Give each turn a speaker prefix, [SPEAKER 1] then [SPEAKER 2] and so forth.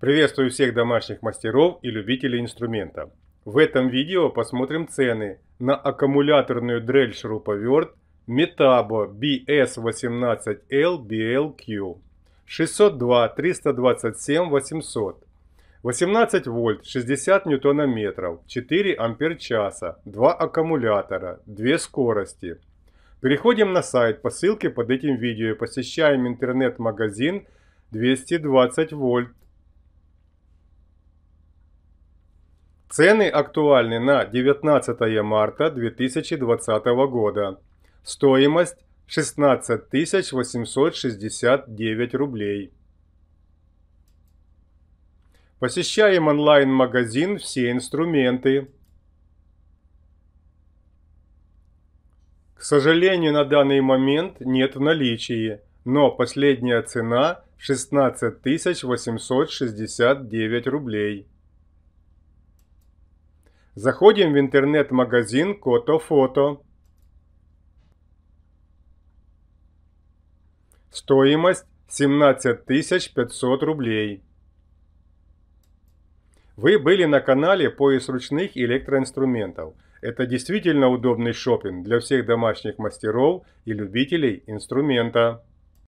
[SPEAKER 1] Приветствую всех домашних мастеров и любителей инструмента. В этом видео посмотрим цены на аккумуляторную дрель шуруповерт Metabo BS18L BLQ 602 327 800 18 вольт 60 ньютонометров 4 ампер часа 2 аккумулятора 2 скорости Переходим на сайт по ссылке под этим видео и посещаем интернет-магазин 220 вольт Цены актуальны на 19 марта 2020 года. Стоимость 16 869 рублей. Посещаем онлайн-магазин «Все инструменты». К сожалению, на данный момент нет в наличии, но последняя цена 16 869 рублей. Заходим в интернет-магазин Кото Фото. Стоимость 17 500 рублей. Вы были на канале «Пояс ручных электроинструментов». Это действительно удобный шопинг для всех домашних мастеров и любителей инструмента.